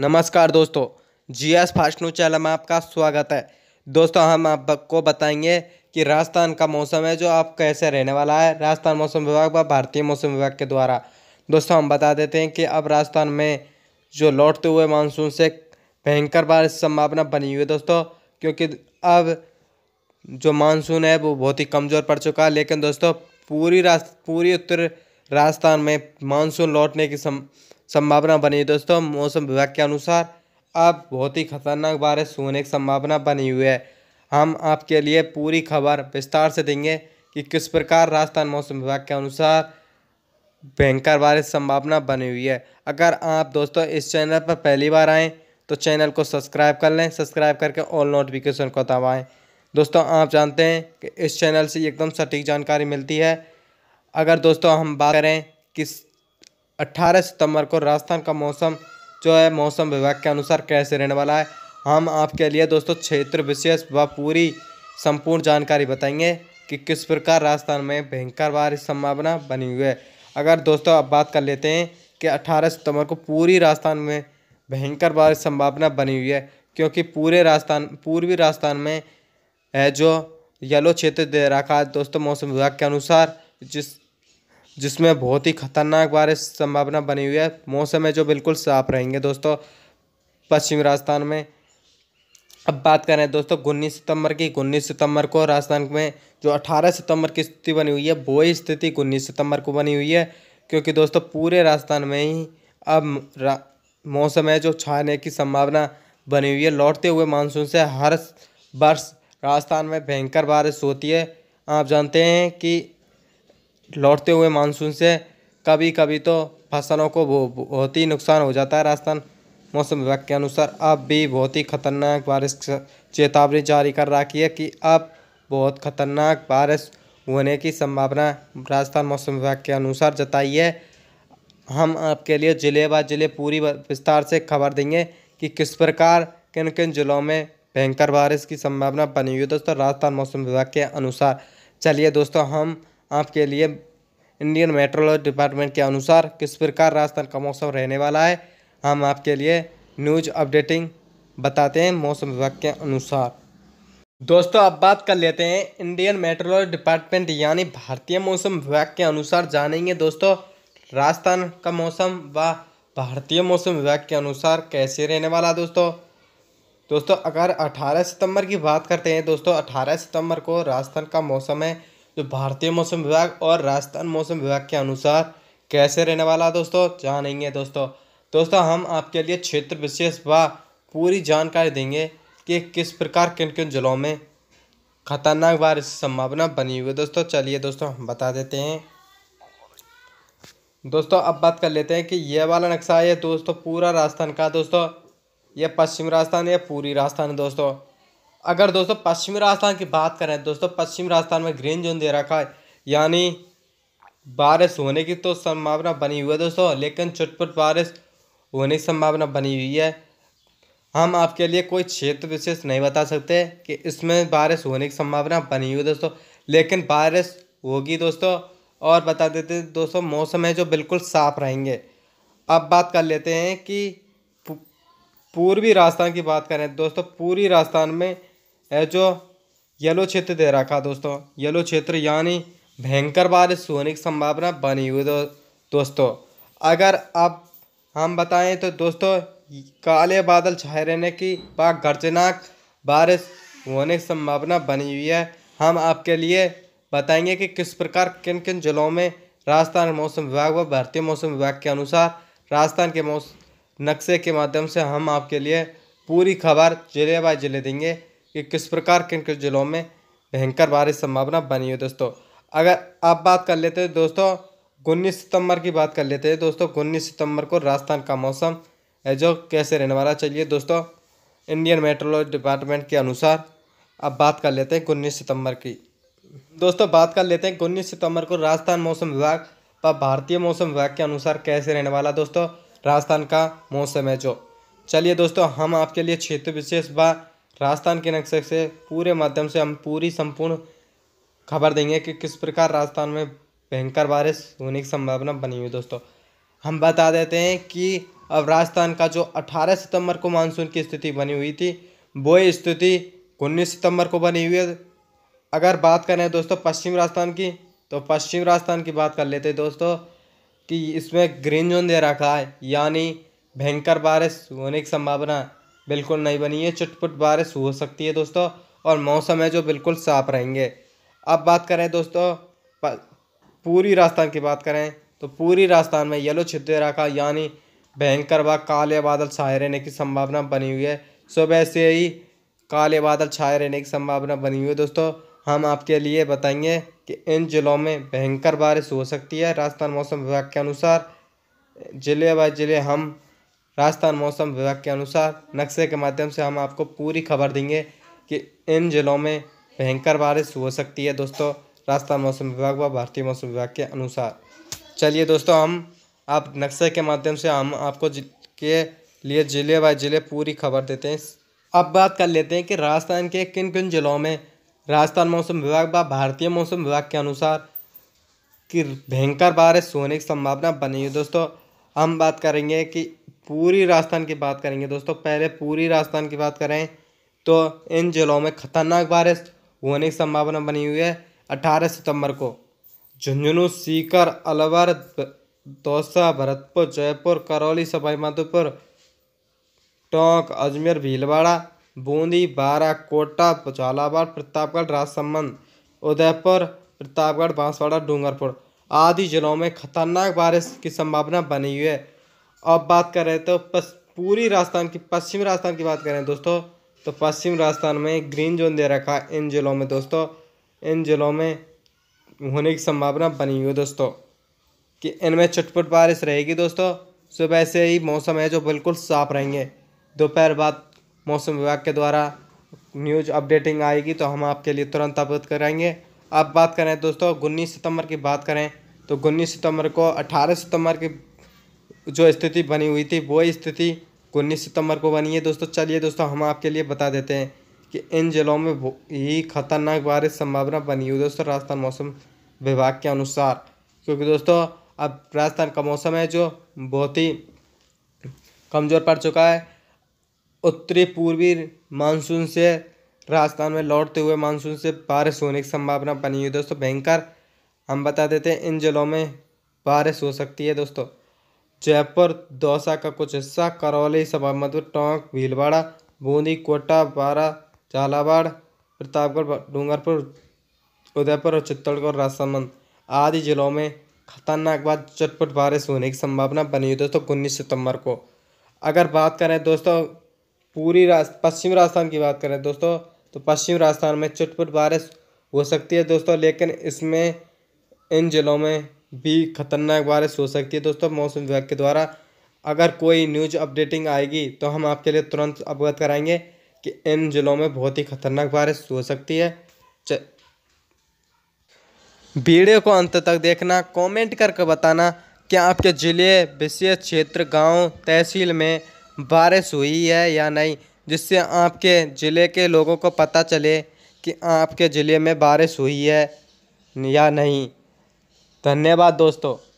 नमस्कार दोस्तों G S Fast News channel में आपका स्वागत है दोस्तों हम आपको बताएंगे कि राजस्थान का मौसम है जो आप कैसे रहने वाला है राजस्थान मौसम विभाग व भारतीय मौसम विभाग के द्वारा दोस्तों हम बता देते हैं कि अब राजस्थान में जो लौटते हुए मानसून से भयंकर बारिश संभावना बनी हुई है दोस्तों क्योंकि अब जो मानसून है वो बहुत ही कमज़ोर पड़ चुका है लेकिन दोस्तों पूरी रास्त पूरी उत्तर राजस्थान में मानसून लौटने की संभावना बनी है दोस्तों मौसम विभाग के अनुसार अब बहुत ही खतरनाक बारिश होने की संभावना बनी हुई है हम आपके लिए पूरी खबर विस्तार से देंगे कि किस प्रकार राजस्थान मौसम विभाग के अनुसार भयंकर बारिश संभावना बनी हुई है अगर आप दोस्तों इस चैनल पर पहली बार आएँ तो चैनल को सब्सक्राइब कर लें सब्सक्राइब करके ऑल नोटिफिकेशन को दबाएँ दोस्तों आप जानते हैं कि इस चैनल से एकदम सटीक जानकारी मिलती है अगर दोस्तों हम बात करें कि 18 सितंबर को राजस्थान का मौसम जो है मौसम विभाग के अनुसार कैसे रहने वाला है हम आपके लिए दोस्तों क्षेत्र विशेष व पूरी संपूर्ण जानकारी बताएंगे कि किस प्रकार राजस्थान में भयंकर बारिश संभावना बनी हुई है अगर दोस्तों आप बात कर लेते हैं कि 18 सितंबर को पूरी राजस्थान में भयंकर बारिश संभावना बनी हुई है क्योंकि पूरे राजस्थान पूर्वी राजस्थान में है जो येलो क्षेत्र दे रखा है दोस्तों मौसम विभाग के अनुसार जिस जिसमें बहुत ही खतरनाक बारिश संभावना बनी हुई है मौसम है जो बिल्कुल साफ रहेंगे दोस्तों पश्चिम राजस्थान में अब बात करें दोस्तों उन्नीस सितंबर की उन्नीस सितंबर को राजस्थान में जो अठारह सितंबर की स्थिति बनी हुई है वो स्थिति उन्नीस सितंबर को बनी हुई है क्योंकि दोस्तों पूरे राजस्थान में ही अब मौसम है जो छाने की संभावना बनी हुई है लौटते हुए मानसून से हर वर्ष राजस्थान में भयंकर बारिश होती है आप जानते हैं कि लौटते हुए मानसून से कभी कभी तो फसलों को बहुत ही नुकसान हो जाता है राजस्थान मौसम विभाग के अनुसार अब भी बहुत ही खतरनाक बारिश चेतावनी जारी कर रखी है कि अब बहुत खतरनाक बारिश होने की संभावना राजस्थान मौसम विभाग के अनुसार जताई है हम आपके लिए ज़िले बाद ज़िले पूरी विस्तार से खबर देंगे कि किस प्रकार किन किन ज़िलों में भयंकर बारिश की संभावना बनी हुई है दोस्तों राजस्थान मौसम विभाग के अनुसार चलिए दोस्तों हम आपके लिए इंडियन मेट्रोलॉजी डिपार्टमेंट के अनुसार किस प्रकार राजस्थान का मौसम रहने वाला है हम आपके लिए न्यूज अपडेटिंग बताते हैं मौसम विभाग के अनुसार दोस्तों अब बात कर लेते हैं इंडियन मेट्रोलॉजी डिपार्टमेंट यानी भारतीय मौसम विभाग के अनुसार जानेंगे दोस्तों राजस्थान का मौसम व भारतीय मौसम विभाग के अनुसार कैसे रहने वाला दोस्तों दोस्तों अगर 18 सितंबर की बात करते हैं दोस्तों 18 सितंबर को राजस्थान का मौसम है जो भारतीय मौसम विभाग और राजस्थान मौसम विभाग के अनुसार कैसे रहने वाला दोस्तों जानेंगे दोस्तों दोस्तों हम आपके लिए क्षेत्र विशेष व पूरी जानकारी देंगे कि किस प्रकार किन किन जिलों में खतरनाक बारिश की संभावना बनी हुई है दोस्तों चलिए दोस्तों हम बता देते हैं दोस्तों अब बात कर लेते हैं कि यह वाला नक्शा है दोस्तों पूरा राजस्थान का दोस्तों यह पश्चिम राजस्थान या पूरी राजस्थान है दोस्तों अगर दोस्तों पश्चिमी राजस्थान की बात करें दोस्तों पश्चिम राजस्थान में ग्रीन जोन दे रखा है यानी बारिश होने की तो संभावना बनी हुई है दोस्तों लेकिन चुटपुट बारिश होने की संभावना बनी हुई है हम आपके लिए कोई क्षेत्र विशेष नहीं बता सकते कि इसमें बारिश होने की संभावना बनी हुई है दोस्तों लेकिन बारिश होगी दोस्तों और बता देते दोस्तों मौसम है जो बिल्कुल साफ रहेंगे अब बात कर लेते हैं कि पूर्वी राजस्थान की बात करें दोस्तों पूरी राजस्थान में है जो येलो क्षेत्र दे रखा दोस्तों येलो क्षेत्र यानी भयंकर बारिश होने की संभावना बनी हुई दो दोस्तों अगर अब हम बताएं तो दोस्तों काले बादल छाए रहने की व गर्जनाक बारिश होने की संभावना बनी हुई है हम आपके लिए बताएंगे कि किस प्रकार किन किन जिलों में राजस्थान मौसम विभाग व भारतीय मौसम विभाग के अनुसार राजस्थान के मौसम नक्शे के माध्यम से हम आपके लिए पूरी खबर ज़िले बाय ज़िले देंगे कि किस प्रकार किन किस ज़िलों में भयंकर बारिश संभावना बनी है दोस्तों अगर आप बात कर लेते हैं दोस्तों उन्नीस सितंबर की बात कर लेते हैं दोस्तों उन्नीस सितंबर को राजस्थान का मौसम है जो कैसे रहने वाला चाहिए दोस्तों इंडियन मेट्रोलॉजी डिपार्टमेंट के अनुसार अब बात कर लेते हैं उन्नीस सितंबर की दोस्तों बात कर लेते हैं उन्नीस सितंबर को राजस्थान मौसम विभाग व भारतीय मौसम विभाग के अनुसार कैसे रहने वाला दोस्तों राजस्थान का मौसम है जो चलिए दोस्तों हम आपके लिए क्षेत्र विशेष व राजस्थान के नक्शे से पूरे माध्यम से हम पूरी संपूर्ण खबर देंगे कि किस प्रकार राजस्थान में भयंकर बारिश होने की संभावना बनी हुई दोस्तों हम बता देते हैं कि अब राजस्थान का जो 18 सितंबर को मानसून की स्थिति बनी हुई थी वो स्थिति उन्नीस सितंबर को बनी हुई है अगर बात करें दोस्तों पश्चिम राजस्थान की तो पश्चिम राजस्थान की बात कर लेते हैं दोस्तों कि इसमें ग्रीन जोन दे रखा है यानी भयंकर बारिश होने की संभावना बिल्कुल नहीं बनी है चुटपुट बारिश हो सकती है दोस्तों और मौसम है जो बिल्कुल साफ रहेंगे अब बात करें दोस्तों पूरी राजस्थान की बात करें तो पूरी राजस्थान में येलो छिप दे रखा यानी भयंकर व काले बादल छाए रहने की संभावना बनी हुई है सुबह से ही काले बादल छाए रहने की संभावना बनी हुई है दोस्तों हम आपके लिए बताएंगे कि इन ज़िलों में भयंकर बारिश हो सकती है राजस्थान मौसम विभाग के अनुसार ज़िले बाय ज़िले हम राजस्थान मौसम विभाग के अनुसार नक्शे के माध्यम से हम आपको पूरी खबर देंगे कि इन ज़िलों में भयंकर बारिश हो सकती है दोस्तों राजस्थान मौसम विभाग व भारतीय मौसम विभाग के अनुसार चलिए दोस्तों हम आप नक्शे के माध्यम से हम आपको के लिए ज़िले बाय ज़िले पूरी खबर देते हैं अब बात कर लेते हैं कि राजस्थान के किन किन ज़िलों में राजस्थान मौसम विभाग व भारतीय मौसम विभाग के अनुसार कि भयंकर बारिश होने की संभावना बनी है दोस्तों हम बात करेंगे कि पूरी राजस्थान की बात करेंगे दोस्तों पहले पूरी राजस्थान की बात करें तो इन जिलों में खतरनाक बारिश होने की संभावना बनी हुई है अठारह सितंबर को झुंझुनू सीकर अलवर दौसा भरतपुर जयपुर करौली सवाईमाधोपुर टोंक अजमेर भीलवाड़ा बूंदी बारा कोटा झालावाड़ प्रतापगढ़ राजसमंद उदयपुर प्रतापगढ़ बांसवाड़ा डूंगरपुर आदि जिलों में खतरनाक बारिश की संभावना बनी हुई है अब बात करें तो पस, पूरी राजस्थान की पश्चिम राजस्थान की बात करें दोस्तों तो पश्चिम राजस्थान में ग्रीन जोन दे रखा है इन जिलों में दोस्तों इन जिलों में होने की संभावना बनी हुई है दोस्तों कि इनमें चटपट बारिश रहेगी दोस्तों सुबह से ही मौसम है जो बिल्कुल साफ रहेंगे दोपहर बाद मौसम विभाग के द्वारा न्यूज अपडेटिंग आएगी तो हम आपके लिए तुरंत अवगत कराएंगे अब बात करें दोस्तों उन्नीस सितंबर की बात करें तो उन्नीस सितंबर को अठारह सितंबर की जो स्थिति बनी हुई थी वो स्थिति उन्नीस सितंबर को बनी है दोस्तों चलिए दोस्तों हम आपके लिए बता देते हैं कि इन ज़िलों में ही खतरनाक बारिश संभावना बनी हुई दोस्तों राजस्थान मौसम विभाग के अनुसार क्योंकि दोस्तों अब राजस्थान का मौसम है जो बहुत ही कमज़ोर पड़ चुका है उत्तरी पूर्वी मानसून से राजस्थान में लौटते हुए मानसून से बारिश होने की संभावना बनी हुई है दोस्तों भयंकर हम बता देते हैं इन जिलों में बारिश हो सकती है दोस्तों जयपुर दौसा का कुछ हिस्सा करौली सवाईमाधोपुर टोंक भीलवाड़ा बूंदी कोटा बारा झालावाड़ प्रतापगढ़ डूंगरपुर उदयपुर और चित्तौड़गढ़ राजसमंद आदि जिलों में खतरनाक बाद चटपट बारिश होने की संभावना बनी हुई दोस्तों उन्नीस सितंबर को अगर बात करें दोस्तों पूरी राज पश्चिम राजस्थान की बात करें दोस्तों तो पश्चिम राजस्थान में चुटपुट बारिश हो सकती है दोस्तों लेकिन इसमें इन ज़िलों में भी खतरनाक बारिश हो सकती है दोस्तों मौसम विभाग के द्वारा अगर कोई न्यूज अपडेटिंग आएगी तो हम आपके लिए तुरंत अवगत कराएंगे कि इन ज़िलों में बहुत ही खतरनाक बारिश हो सकती है वीडियो को अंत तक देखना कमेंट करके बताना क्या आपके ज़िले विशेष क्षेत्र गांव तहसील में बारिश हुई है या नहीं जिससे आपके ज़िले के लोगों को पता चले कि आपके ज़िले में बारिश हुई है या नहीं धन्यवाद दोस्तों